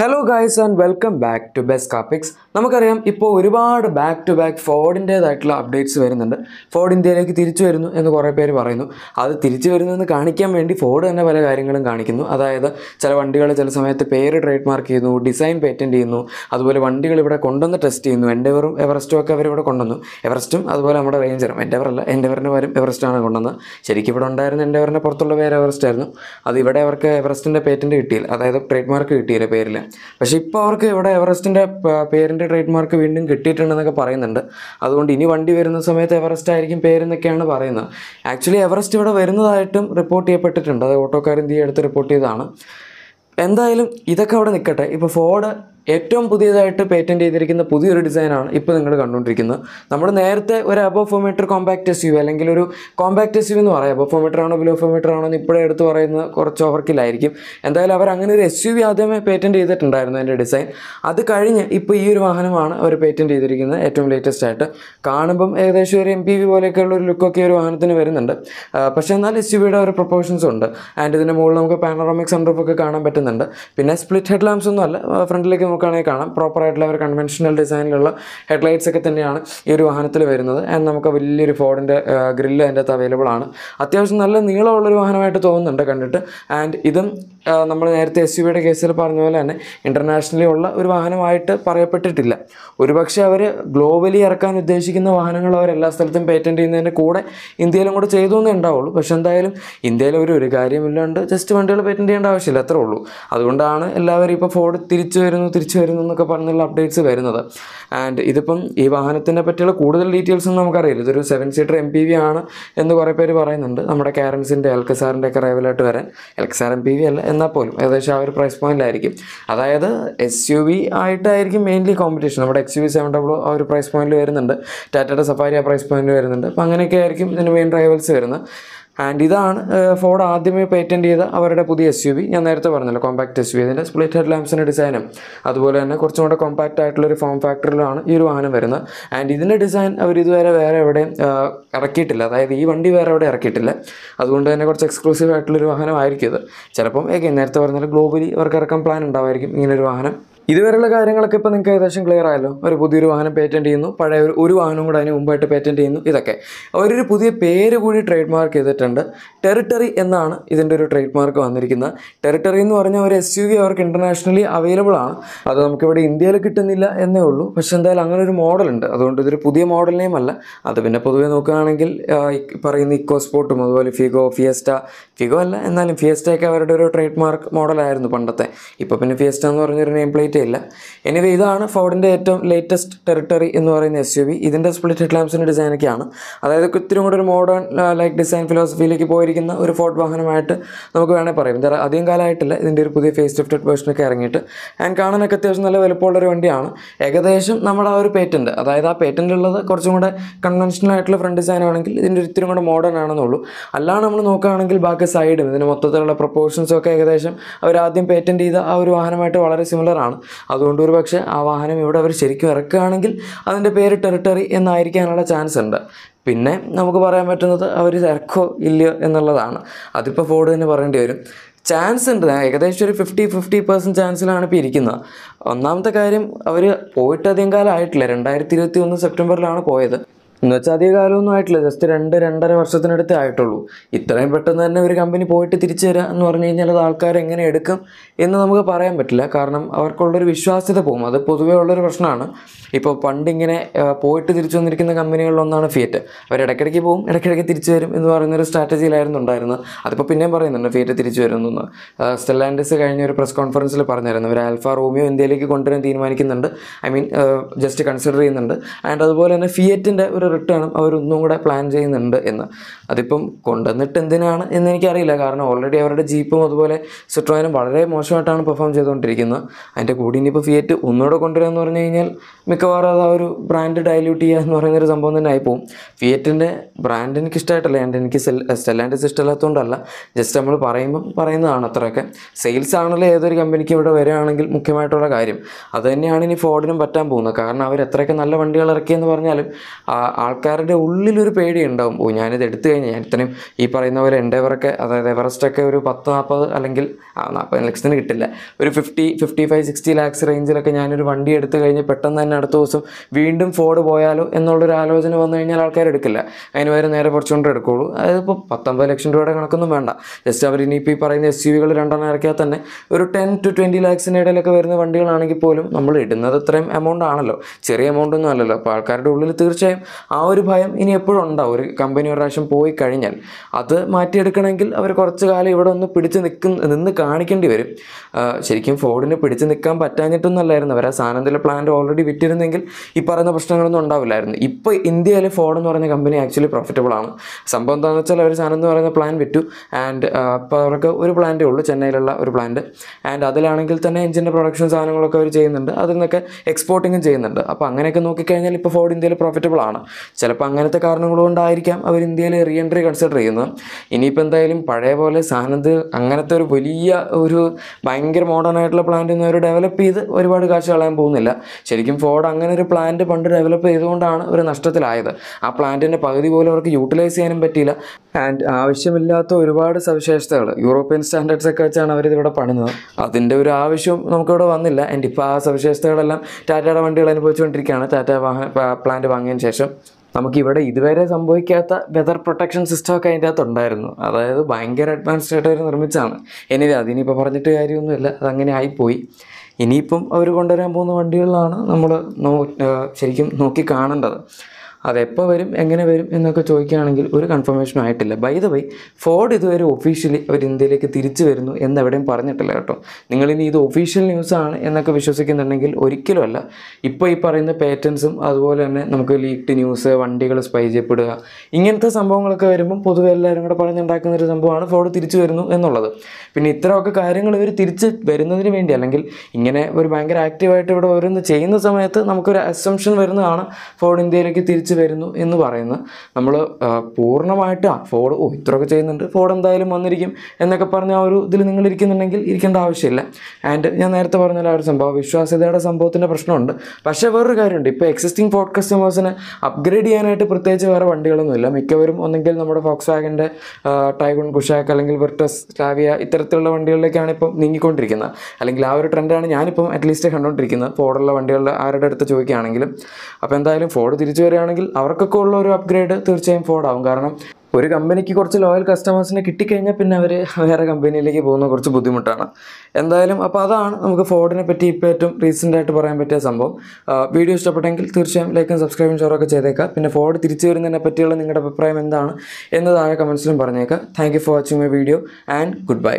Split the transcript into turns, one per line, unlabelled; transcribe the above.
hello guys and welcome back to ബെസ് കാപ്പിക്സ് നമുക്കറിയാം ഇപ്പോൾ ഒരുപാട് ബാക്ക് ടു ബാക്ക് ഫോർഡിൻ്റേതായിട്ടുള്ള അപ്ഡേറ്റ്സ് വരുന്നുണ്ട് ഫോർഡ് ഇന്ത്യയിലേക്ക് തിരിച്ചു വരുന്നു എന്ന് കുറേ പേര് പറയുന്നു അത് തിരിച്ചു വരുന്നു എന്ന് കാണിക്കാൻ വേണ്ടി ഫോർഡ് തന്നെ പല കാര്യങ്ങളും കാണിക്കുന്നു അതായത് ചില വണ്ടികൾ ചില സമയത്ത് പേര് ട്രേഡ് മാർക്ക് ചെയ്യുന്നു ഡിസൈൻ പേറ്റൻറ്റ് ചെയ്യുന്നു അതുപോലെ വണ്ടികൾ ഇവിടെ കൊണ്ടുവന്ന് ടെസ്റ്റ് ചെയ്യുന്നു എൻഡെവറും എവറസ്റ്റും ഒക്കെ അവർ ഇവിടെ കൊണ്ടുവന്നു എവറസ്റ്റും അതുപോലെ നമ്മുടെ റേഞ്ചറും എൻഡെവറല്ല എൻഡെവറിൻ്റെ പേരും എവറസ്റ്റാണ് കൊണ്ടുവന്നത് ശരിക്കും ഇവിടെ ഉണ്ടായിരുന്ന എൻഡെവറിൻ്റെ പുറത്തുള്ള പേര് എവറസ്റ്റ് ആയിരുന്നു അത് ഇവിടെ അവർക്ക് എവറസ്റ്റിൻ്റെ പേറ്റൻറ്റ് കിട്ടിയില്ല അതായത് ട്രേഡ് മാർക്ക് കിട്ടിയില്ല പേരിൽ പക്ഷെ ഇപ്പോൾ അവർക്ക് ഇവിടെ എവറസ്റ്റിൻ്റെ പേരിൻ്റെ ട്രേഡ് മാർക്ക് വീണ്ടും കിട്ടിയിട്ടുണ്ടെന്നൊക്കെ പറയുന്നുണ്ട് അതുകൊണ്ട് ഇനി വണ്ടി വരുന്ന സമയത്ത് എവറസ്റ്റ് ആയിരിക്കും പേരെന്നൊക്കെയാണ് പറയുന്നത് ആക്ച്വലി എവറസ്റ്റ് ഇവിടെ വരുന്നതായിട്ടും റിപ്പോർട്ട് ചെയ്യപ്പെട്ടിട്ടുണ്ട് അത് ഓട്ടോക്കാരൻ തീ അടുത്ത് റിപ്പോർട്ട് ചെയ്തതാണ് എന്തായാലും ഇതൊക്കെ അവിടെ നിൽക്കട്ടെ ഇപ്പോൾ ഫോർഡ് ഏറ്റവും പുതിയതായിട്ട് പേറ്റൻറ്റ് ചെയ്തിരിക്കുന്ന പുതിയൊരു ഡിസൈനാണ് ഇപ്പോൾ നിങ്ങൾ കണ്ടുകൊണ്ടിരിക്കുന്നത് നമ്മൾ നേരത്തെ ഒരു sub four metre compact S U അല്ലെങ്കിൽ ഒരു കോമ്പാക്റ്റ് എസ് യു എന്ന് പറയാം അബോ ഫോമീറ്റർ ആണോ ബിലോ ഫോമീറ്റർ ആണോ എന്ന് ഇപ്പോഴേ എടുത്ത് പറയുന്നത് കുറച്ച് ഓവർക്കില്ലായിരിക്കും എന്തായാലും അവർ അങ്ങനെ ഒരു എസ് യു വി ആദ്യമേ പേറ്റൻറ്റ് ചെയ്തിട്ടുണ്ടായിരുന്നു അതിൻ്റെ ഡിസൈൻ അത് കഴിഞ്ഞ് ഇപ്പോൾ ഈ ഒരു വാഹനമാണ് അവർ പേറ്റൻറ്റ് ചെയ്തിരിക്കുന്നത് ഏറ്റവും ലേറ്റസ്റ്റ് ആയിട്ട് കാണുമ്പം ഏകദേശം ഒരു എം പി വി പോലെയൊക്കെയുള്ള ഒരു ലുക്കൊക്കെ ഒരു വാഹനത്തിന് വരുന്നുണ്ട് പക്ഷേ എന്നാൽ എസ് യു വിയുടെ ഒരു പ്രൊപ്പോർഷൻസ് ഉണ്ട് ആൻഡ് ഇതിൻ്റെ മുകളിൽ നമുക്ക് പാനറോമിക് സൺറൂഫ് ഒക്കെ കാണാൻ പറ്റുന്നുണ്ട് പിന്നെ സ്പ്ലിറ്റ് ഹെഡ് ലാംസ് ഒന്നും അല്ല ഫ്രണ്ടിലേക്ക് നോക്കുകയാണെങ്കിൽ കാണാം പ്രോപ്പറായിട്ടുള്ള ഒരു കൺവെൻഷണൽ ഡിസൈനിലുള്ള ഹെഡ്ലൈറ്റ്സ് ഒക്കെ തന്നെയാണ് ഈ ഒരു വാഹനത്തിൽ വരുന്നത് ആൻഡ് നമുക്ക് വലിയൊരു ഫോർഡിൻ്റെ ഗ്രില്ല് അതിൻ്റെ അകത്ത് അവൈലബിൾ ആണ് അത്യാവശ്യം നല്ല നീളമുള്ളൊരു വാഹനമായിട്ട് തോന്നുന്നുണ്ട് കണ്ടിട്ട് ആൻഡ് ഇതും നമ്മൾ നേരത്തെ എസ് യു വിയുടെ കേസിൽ പറഞ്ഞ പോലെ തന്നെ ഇൻ്റർനാഷണലി ഉള്ള ഒരു വാഹനമായിട്ട് പറയപ്പെട്ടിട്ടില്ല ഒരുപക്ഷെ അവർ ഗ്ലോബലി ഇറക്കാൻ ഉദ്ദേശിക്കുന്ന വാഹനങ്ങൾ അവർ എല്ലാ സ്ഥലത്തും പേറ്റൻറ്റ് ചെയ്യുന്നതിൻ്റെ കൂടെ ഇന്ത്യയിലും കൂടെ ചെയ്തു എന്നേ ഉണ്ടാവുള്ളൂ പക്ഷെ എന്തായാലും ഇന്ത്യയിൽ ഒരു ഒരു കാര്യമില്ലാണ്ട് ജസ്റ്റ് വണ്ടികൾ പേറ്റൻറ്റ് ചെയ്യേണ്ട ആവശ്യമില്ല അത്രേ ഉള്ളൂ അതുകൊണ്ടാണ് എല്ലാവരും ഇപ്പോൾ ഫോർഡ് തിരിച്ചു വരുന്നു തിരിച്ചു വരുന്നു എന്നൊക്കെ പറഞ്ഞുള്ള അപ്ഡേറ്റ്സ് വരുന്നത് ആൻഡ് ഇതിപ്പം ഈ വാഹനത്തിനെ പറ്റിയുള്ള കൂടുതൽ ഡീറ്റെയിൽസ് ഒന്നും നമുക്കറിയില്ല ഇതൊരു seven seater M P V ആണ് എന്ന് കുറേ പേര് പറയുന്നുണ്ട് നമ്മുടെ കാരൻസിൻ്റെ സാറിൻ്റെ ഒക്കെ റൈവലായിട്ട് വരാൻ സാർ എം പി വി അല്ല എന്നാൽ പോലും ഏകദേശം ആ ഒരു പ്രൈസ് പോയിന്റിലായിരിക്കും അതായത് എസ് യു വി ആയിട്ടായിരിക്കും മെയിൻലി കോമ്പറ്റീഷൻ നമ്മുടെ X U V seven double ആ ഒരു പ്രൈസ് പോയിന്റിൽ വരുന്നുണ്ട് ടാറ്റയുടെ സഫാരി ആ പ്രൈസ് പോയിന്റിൽ വരുന്നുണ്ട് അപ്പോൾ അങ്ങനെയൊക്കെ ആയിരിക്കും ഇതിൻ്റെ മെയിൻ റൈവൽസ് വരുന്നത് ആൻഡ് ഇതാണ് ഫോർഡ് ആദ്യമേ പേറ്റൻറ്റ് ചെയ്ത അവരുടെ പുതിയ എസ് യു വി ഞാൻ നേരത്തെ പറഞ്ഞല്ലോ കോമ്പാക്ട് എസ് യു വി ഇതിൻ്റെ സ്പ്ലിറ്റ് ഹെഡ് ലാംസിൻ്റെ ഡിസൈനും അതുപോലെ തന്നെ കുറച്ചും കൂടെ കോമ്പാക്റ്റ് ആയിട്ടുള്ളൊരു ഫോം ഫാക്ടറിലാണ് ഈ ഒരു വാഹനം വരുന്നത് ആൻഡ് ഇതിൻ്റെ ഡിസൈൻ അവർ ഇതുവരെ വേറെ എവിടെയും ഇറക്കിയിട്ടില്ല അതായത് ഈ വണ്ടി വേറെ എവിടെ ഇറക്കിയിട്ടില്ല അതുകൊണ്ട് തന്നെ കുറച്ച് എക്സ്ക്ലൂസീവ് ആയിട്ടുള്ളൊരു വാഹനമായിരിക്കും ഇത് ചിലപ്പം ഏകെ നേരത്തെ പറഞ്ഞാൽ ഗ്ലോബലി അവർക്ക് ഇറക്കാൻ പ്ലാൻ ഉണ്ടാവായിരിക്കും ഇങ്ങനൊരു വാഹനം ഇതുവരെയുള്ള കാര്യങ്ങളൊക്കെ ഇപ്പോൾ നിങ്ങൾക്ക് ഏകദേശം ക്ലിയർ ആയല്ലോ ഒരു പുതിയൊരു വാഹനം പേറ്റൻറ്റ് ചെയ്യുന്നു പഴയ ഒരു ഒരു വാഹനം കൂടെ അതിന് മുമ്പായിട്ട് പേറ്റൻറ്റ് ചെയ്യുന്നു ഇതൊക്കെ അവരൊരു പുതിയ പേര് കൂടി ട്രേഡ് മാർക്ക് ചെയ്തിട്ടുണ്ട് ടെറിട്ടറി എന്നാണ് ഇതിൻ്റെ ഒരു ട്രേഡ് മാർക്ക് വന്നിരിക്കുന്നത് ടെറിട്ടറി എന്ന് പറഞ്ഞാൽ ഒരു എസ് യു വി അവർക്ക് ഇൻ്റർനാഷണലി അവൈലബിൾ ആണ് അത് നമുക്കിവിടെ ഇന്ത്യയിൽ കിട്ടുന്നില്ല എന്നേ ഉള്ളൂ പക്ഷെ എന്തായാലും അങ്ങനെ ഒരു മോഡലുണ്ട് അതുകൊണ്ട് ഇതൊരു പുതിയ മോഡൽ നെയിം അല്ല അത് പിന്നെ പൊതുവെ നോക്കുകയാണെങ്കിൽ പറയുന്ന ഇക്കോ സ്പോർട്ടും അതുപോലെ ഫിഗോ ഫിയസ്റ്റ ഫിഗോ അല്ല എന്നാലും ഫിയസ്റ്റയൊക്കെ അവരുടെ ഒരു ട്രേഡ് മാർക്ക് മോഡലായിരുന്നു പണ്ടത്തെ ഇപ്പോൾ പിന്നെ ഫിയസ്റ്റ എന്ന് പറഞ്ഞൊരു നെയിം പ്ലേറ്റ് ഇല്ല എനിവേ ഇതാണ് ഫോർഡിൻ്റെ ഏറ്റവും ലേറ്റസ്റ്റ് ടെറിട്ടറി എന്ന് പറയുന്ന എസ് യു വി ഇതിൻ്റെ സ്പ്ലിറ്റ് ഹെഡ് ഡിസൈനൊക്കെയാണ് അതായത് ഇത്തിരി കൂടെ ഒരു മോഡേൺ ലൈക്ക് ഡിസൈൻ ഫിലോസഫിയിലേക്ക് പോയിരിക്കുന്ന ഒരു ഫോർഡ് വാഹനമായിട്ട് നമുക്ക് വേണേൽ പറയും ഇതാ അധികം കാലമായിട്ടില്ല ഇതിൻ്റെ ഒരു പുതിയ ഫേസ് ലിഫ്റ്റഡ് വേർഷനൊക്കെ ഇറങ്ങിയിട്ട് ഞാൻ കാണാനൊക്കെ അത്യാവശ്യം നല്ല വലുപ്പമുള്ളൊരു വണ്ടിയാണ് ഏകദേശം നമ്മുടെ ആ ഒരു പേറ്റൻറ്റ് അതായത് ആ പേറ്റൻറ്റിലുള്ളത് കുറച്ചും കൂടെ കൺവെൻഷണൽ ആയിട്ടുള്ള ഫ്രണ്ട് ഡിസൈൻ ആണെങ്കിൽ ഇതിൻ്റെ ഇത്തിരി കൂടെ മോഡേൺ ആണെന്നുള്ളൂ അല്ലാതെ നമ്മൾ നോക്കുകയാണെങ്കിൽ ബാക്കി സൈഡും ഇതിന് മൊത്തത്തിലുള്ള പ്രൊപ്പോർഷൻസും ഒക്കെ ഏകദേശം അവർ ആദ്യം പേറ്റൻറ്റ് ചെയ്ത ആ ഒരു വാഹനമായിട്ട് വളരെ സിമിലർ ആണ് അതുകൊണ്ട് ഒരു പക്ഷേ ആ വാഹനം ഇവിടെ അവർ ശരിക്കും ഇറക്കുകയാണെങ്കിൽ അതിൻ്റെ പേര് ടെറിട്ടറി എന്നായിരിക്കാനുള്ള ചാൻസ് ഉണ്ട് പിന്നെ നമുക്ക് പറയാൻ പറ്റുന്നത് അവർ ഇറക്കോ ഇല്ലയോ എന്നുള്ളതാണ് അതിപ്പോൾ ഫോർഡ് തന്നെ പറയേണ്ടി വരും ചാൻസ് ഉണ്ട് ഏകദേശം ഒരു ഫിഫ്റ്റി ഫിഫ്റ്റി പെർസെൻറ്റ് ചാൻസിലാണ് ഇപ്പോൾ ഇരിക്കുന്നത് ഒന്നാമത്തെ കാര്യം അവർ പോയിട്ട് അധികം കാലമായിട്ടില്ല രണ്ടായിരത്തി ഇരുപത്തി ഒന്ന് സെപ്റ്റംബറിലാണ് പോയത് എന്ന് വെച്ചാൽ അധിക കാലമൊന്നും ആയിട്ടില്ല ജസ്റ്റ് രണ്ട് രണ്ടര വർഷത്തിനടുത്തേ ആയിട്ടുള്ളൂ ഇത്രയും പെട്ടെന്ന് തന്നെ ഒരു കമ്പനി പോയിട്ട് തിരിച്ചു തരാം എന്ന് പറഞ്ഞു കഴിഞ്ഞാൽ അത് ആൾക്കാർ എങ്ങനെ എടുക്കും എന്ന് നമുക്ക് പറയാൻ പറ്റില്ല കാരണം അവർക്കുള്ളൊരു വിശ്വാസ്യത പോകും അത് പൊതുവേ ഉള്ളൊരു പ്രശ്നമാണ് ഇപ്പോൾ പണ്ടിങ്ങനെ പോയിട്ട് തിരിച്ചു വന്നിരിക്കുന്ന കമ്പനികളിലൊന്നാണ് ഫിയറ്റ് അവർ ഇടയ്ക്കിടയ്ക്ക് പോകും ഇടയ്ക്കിടയ്ക്ക് തിരിച്ചു വരും എന്ന് പറയുന്നൊരു സ്ട്രാറ്റജിയിലായിരുന്നു ഉണ്ടായിരുന്നത് അതിപ്പോൾ പിന്നെയും പറയുന്നുണ്ട് ഫിയറ്റ് തിരിച്ചു വരുന്നു സ്റ്റെല്ലാൻഡസ് കഴിഞ്ഞ ഒരു പ്രസ് കോൺഫറൻസിൽ പറഞ്ഞായിരുന്നു അവർ ആൽഫ റോമിയോ ഇന്ത്യയിലേക്ക് കൊണ്ടുവരാൻ തീരുമാനിക്കുന്നുണ്ട് ഐ മീൻ ജസ്റ്റ് കൺസിഡർ ചെയ്യുന്നുണ്ട് ആൻഡ് അതുപോലെ തന്നെ ഫിയറ്റിൻ്റെ ഒരു റിട്ടേണും അവരൊന്നും കൂടെ പ്ലാൻ ചെയ്യുന്നുണ്ട് എന്ന് അതിപ്പം കൊണ്ടുവന്നിട്ട് എന്തിനാണ് എന്ന് എനിക്കറിയില്ല കാരണം ഓൾറെഡി അവരുടെ ജീപ്പും അതുപോലെ സിട്രോയിനും വളരെ മോശമായിട്ടാണ് പെർഫോം ചെയ്തുകൊണ്ടിരിക്കുന്നത് അതിൻ്റെ കൂടി ഇനിയിപ്പോൾ ഫിയറ്റ് ഒന്നുകൂടെ കൊണ്ടുവരാമെന്ന് പറഞ്ഞു കഴിഞ്ഞാൽ മിക്കവാറും അത് ആ ഒരു ബ്രാൻഡ് ഡയല്യൂട്ട് ചെയ്യുക എന്ന് പറയുന്നൊരു സംഭവം തന്നെ ആയിപ്പോവും ഫിയറ്റിൻ്റെ ബ്രാൻഡ് എനിക്ക് ഇഷ്ടമായിട്ടല്ല ആൻഡ് എനിക്ക് സെൽ സ്റ്റെല്ലാൻഡിസ് ഇഷ്ടമല്ലാത്തതുകൊണ്ടല്ല ജസ്റ്റ് നമ്മൾ പറയുമ്പം പറയുന്നതാണ് അത്രയൊക്കെ സെയിൽസ് ആണല്ലോ ഏതൊരു കമ്പനിക്ക് ഇവിടെ വരികയാണെങ്കിൽ മുഖ്യമായിട്ടുള്ള കാര്യം അതുതന്നെയാണ് ഇനി ഫോർഡിനും പറ്റാൻ പോകുന്നത് കാരണം അവർ എത്രയൊക്കെ നല്ല വണ്ടികൾ ഇറക്കിയെന്ന് പറഞ്ഞാലും ആൾക്കാരുടെ ഉള്ളിലൊരു പേടി ഉണ്ടാവും ഓ ഞാനിത് എടുത്തു കഴിഞ്ഞാൽ ഞാൻ ഇത്രയും ഈ പറയുന്ന പോലെ എൻഡേവറൊക്കെ അതായത് എവറസ്റ്റൊക്കെ ഒരു പത്ത് നാൽപ്പത് അല്ലെങ്കിൽ നാൽപ്പത് ലക്ഷത്തിന് കിട്ടില്ല ഒരു fifty fifty five sixty lakhs റേഞ്ചിലൊക്കെ ഞാനൊരു വണ്ടി എടുത്തു കഴിഞ്ഞ് പെട്ടെന്ന് തന്നെ അടുത്ത ദിവസം വീണ്ടും ഫോർഡ് പോയാലോ എന്നുള്ളൊരു ആലോചന വന്നു കഴിഞ്ഞാൽ ആൾക്കാർ എടുക്കില്ല അതിന് വരെ നേരെ കുറച്ചുകൊണ്ട് എടുക്കുള്ളൂ ഇപ്പോൾ പത്തൊമ്പത് ലക്ഷം രൂപയുടെ കണക്കൊന്നും വേണ്ട ജസ്റ്റ് അവർ ഇനിയിപ്പോൾ ഈ പറയുന്ന എസ് യു വികൾ രണ്ടെണ്ണം ഇറക്കിയാൽ തന്നെ ഒരു ടെൻ ടു ട്വൻറ്റി ലാക്സിൻ്റെ ഇടയിലൊക്കെ വരുന്ന വണ്ടികളാണെങ്കിൽ പോലും നമ്മൾ ഇടുന്നത് ഇത്രയും എമൗണ്ട് ആണല്ലോ ചെറിയ എമൗണ്ട് ഒന്നും അല്ലല്ലോ അപ്പോൾ ആൾക്കാരുടെ ഉള്ളിൽ തീർച്ചയായും ആ ഒരു ഭയം ഇനി എപ്പോഴും ഉണ്ടാവും ഒരു കമ്പനി ഒരു പ്രാവശ്യം പോയി കഴിഞ്ഞാൽ അത് മാറ്റിയെടുക്കണമെങ്കിൽ അവർ കുറച്ച് കാലം ഇവിടെ ഒന്ന് പിടിച്ച് നിൽക്കുന്ന നിന്ന് കാണിക്കേണ്ടി വരും ശരിക്കും ഫോർഡിന് പിടിച്ച് നിൽക്കാൻ പറ്റാഞ്ഞിട്ടൊന്നല്ലായിരുന്നു അവർ ആ സാനന്തിലെ പ്ലാന്റ് ഓൾറെഡി വിറ്റിരുന്നെങ്കിൽ ഈ പറയുന്ന പ്രശ്നങ്ങളൊന്നും ഉണ്ടാവില്ലായിരുന്നു ഇപ്പോൾ ഇന്ത്യയിലെ ഫോർഡ് എന്ന് പറയുന്ന കമ്പനി ആക്ച്വലി പ്രോഫിറ്റബിൾ ആണ് സംഭവം എന്താണെന്ന് വെച്ചാൽ അവർ സാധനം എന്ന് പറയുന്ന പ്ലാൻ വിറ്റു ആൻഡ് അപ്പോൾ അവർക്ക് ഒരു പ്ലാന്റേ ഉള്ളൂ ചെന്നൈയിലുള്ള ഒരു പ്ലാന്റ് ആൻഡ് അതിലാണെങ്കിൽ തന്നെ എഞ്ചിൻ്റെ പ്രൊഡക്ഷൻ സാധനങ്ങളൊക്കെ അവർ ചെയ്യുന്നുണ്ട് അതിൽ നിന്നൊക്കെ എക്സ്പോർട്ടിങ്ങും ചെയ്യുന്നുണ്ട് അപ്പോൾ അങ്ങനെയൊക്കെ നോക്കിക്കഴിഞ്ഞാൽ ഇപ്പോൾ ഫോർഡ് ഇന്ത്യയിൽ പ്രോഫിറ്റബിൾ ആണ് ചിലപ്പോൾ അങ്ങനത്തെ കാരണങ്ങൾ കൊണ്ടായിരിക്കാം അവർ ഇന്ത്യയിൽ റീ എൻട്രി കൺസിഡർ ചെയ്യുന്നത് ഇനിയിപ്പോൾ എന്തായാലും പഴയ പോലെ സാനന്ദ് അങ്ങനത്തെ ഒരു വലിയ ഒരു ഭയങ്കര മോഡേൺ ആയിട്ടുള്ള പ്ലാന്റ് ഒന്നും അവർ ഡെവലപ്പ് ചെയ്ത് ഒരുപാട് കാശ് കളയാൻ പോകുന്നില്ല ശരിക്കും ഫോർഡ് അങ്ങനെ ഒരു പ്ലാന്റ് പണ്ട് ഡെവലപ്പ് ചെയ്തുകൊണ്ടാണ് ഒരു നഷ്ടത്തിലായത് ആ പ്ലാന്റിൻ്റെ പകുതി പോലും അവർക്ക് യൂട്ടിലൈസ് ചെയ്യാനും പറ്റിയില്ല ആൻഡ് ആവശ്യമില്ലാത്ത ഒരുപാട് സവിശേഷതകൾ യൂറോപ്യൻ സ്റ്റാൻഡേർഡ്സ് ഒക്കെ വെച്ചാണ് അവരിതിവിടെ പണിത് അതിൻ്റെ ഒരു ആവശ്യം നമുക്കിവിടെ വന്നില്ല ആൻഡ് ഇപ്പോൾ ആ സവിശേഷതകളെല്ലാം ടാറ്റയുടെ വണ്ടികൾ അനുഭവിച്ചുകൊണ്ടിരിക്കുകയാണ് ടാറ്റ വാഹന പ്ലാന്റ് വാങ്ങിയതിന് ശേഷം നമുക്കിവിടെ ഇതുവരെ സംഭവിക്കാത്ത വെതർ പ്രൊട്ടക്ഷൻ സിസ്റ്റമൊക്കെ അതിൻ്റെ അകത്ത് ഉണ്ടായിരുന്നു അതായത് ഭയങ്കര അഡ്വാൻസ്ഡ് ആയിട്ട് അവർ നിർമ്മിച്ചതാണ് എനിവേ അതിനിപ്പോൾ പറഞ്ഞിട്ട് കാര്യമൊന്നുമില്ല അതങ്ങനെ ആയിപ്പോയി ഇനിയിപ്പം അവർ കൊണ്ടുവരാൻ പോകുന്ന വണ്ടികളിലാണ് നമ്മൾ നോ ശരിക്കും നോക്കി കാണേണ്ടത് അതെപ്പോൾ വരും എങ്ങനെ വരും എന്നൊക്കെ ചോദിക്കുകയാണെങ്കിൽ ഒരു കൺഫർമേഷനും ആയിട്ടില്ല ബൈ ദ വൈ ഫോർഡ് ഇതുവരെ ഒഫീഷ്യലി അവർ ഇന്ത്യയിലേക്ക് തിരിച്ചു വരുന്നു എന്നെവിടെയും പറഞ്ഞിട്ടില്ല കേട്ടോ നിങ്ങളിനി ഇത് ഒഫീഷ്യൽ ന്യൂസ് ആണ് എന്നൊക്കെ വിശ്വസിക്കുന്നുണ്ടെങ്കിൽ ഒരിക്കലും അല്ല ഇപ്പോൾ ഈ പറയുന്ന പേറ്റൻസും അതുപോലെ തന്നെ നമുക്ക് ലീക്ഡ് ന്യൂസ് വണ്ടികൾ സ്പൈ ചെയ്യപ്പെടുക ഇങ്ങനത്തെ സംഭവങ്ങളൊക്കെ വരുമ്പോൾ പൊതുവെ എല്ലാവരും കൂടെ പറഞ്ഞുണ്ടാക്കുന്ന ഒരു സംഭവമാണ് ഫോർഡ് തിരിച്ചു വരുന്നു എന്നുള്ളത് പിന്നെ ഇത്രയൊക്കെ കാര്യങ്ങൾ ഇവർ തിരിച്ച് വരുന്നതിന് വേണ്ടി അല്ലെങ്കിൽ ഇങ്ങനെ ഒരു ഭയങ്കര ആക്റ്റീവായിട്ട് ഇവിടെ ഓരോന്ന് ചെയ്യുന്ന സമയത്ത് നമുക്കൊരു അസംഷൻ വരുന്നതാണ് ഫോർഡ് ഇന്ത്യയിലേക്ക് തിരിച്ച് തിരിച്ചു വരുന്നു എന്ന് പറയുന്ന നമ്മൾ പൂർണ്ണമായിട്ട് ആ ഫോഡ് ഓ ഇത്രയൊക്കെ ചെയ്യുന്നുണ്ട് ഫോഡ് എന്തായാലും വന്നിരിക്കും എന്നൊക്കെ പറഞ്ഞ ആ ഒരു ഇതിൽ നിങ്ങൾ ഇരിക്കുന്നുണ്ടെങ്കിൽ ഇരിക്കേണ്ട ആവശ്യമില്ല ആൻഡ് ഞാൻ നേരത്തെ പറഞ്ഞ ആ ഒരു സംഭവം വിശ്വാസ്യതയുടെ സംഭവത്തിൻ്റെ പ്രശ്നമുണ്ട് പക്ഷേ വേറൊരു കാര്യമുണ്ട് ഇപ്പോൾ എക്സിസ്റ്റിംഗ് ഫോഡ് കസ്റ്റമേഴ്സിനെ അപ്ഗ്രേഡ് ചെയ്യാനായിട്ട് പ്രത്യേകിച്ച് വേറെ വണ്ടികളൊന്നുമില്ല മിക്കവരും ഒന്നെങ്കിൽ നമ്മുടെ ഫോക്സ് വാഗൻ്റെ ടൈഗോൺ കുഷാക്ക് അല്ലെങ്കിൽ വെർട്ടസ് സ്ലാവിയ ഇത്തരത്തിലുള്ള വണ്ടികളിലേക്കാണ് ഇപ്പം നീങ്ങിക്കൊണ്ടിരിക്കുന്നത് അല്ലെങ്കിൽ ആ ഒരു ട്രെൻഡാണ് ഞാനിപ്പം അറ്റ്ലീസ്റ്റ് കണ്ടുകൊണ്ടിരിക്കുന്നത് ഫോർഡുള്ള വണ്ടികളുടെ ആരുടെ അടുത്ത് ചോദിക്കുകയാണെങ്കിലും അപ്പോൾ എന്തായാലും ഫോർഡ് തിരിച്ചു വരികയാണെങ്കിൽ ആണെങ്കിൽ അവർക്കൊക്കെ ഉള്ള ഒരു അപ്ഗ്രേഡ് തീർച്ചയായും ഫോർഡാവും കാരണം ഒരു കമ്പനിക്ക് കുറച്ച് ലോയൽ കസ്റ്റമേഴ്സിനെ കിട്ടിക്കഴിഞ്ഞാൽ പിന്നെ അവർ വേറെ കമ്പനിയിലേക്ക് പോകുന്ന കുറച്ച് ബുദ്ധിമുട്ടാണ് എന്തായാലും അപ്പോൾ അതാണ് നമുക്ക് ഫോർഡിനെ പറ്റി ഇപ്പോൾ ഏറ്റവും റീസെൻ്റ് ആയിട്ട് പറയാൻ പറ്റിയ സംഭവം വീഡിയോ ഇഷ്ടപ്പെട്ടെങ്കിൽ തീർച്ചയായും ലൈക്കും സബ്സ്ക്രൈബും ഷെയറൊക്കെ ചെയ്തേക്കാം പിന്നെ ഫോർഡ് തിരിച്ചു വരുന്നതിനെ പറ്റിയുള്ള നിങ്ങളുടെ അഭിപ്രായം എന്താണ് എന്ന് താഴെ കമൻസിലും പറഞ്ഞേക്കാം thank for watching my video and good by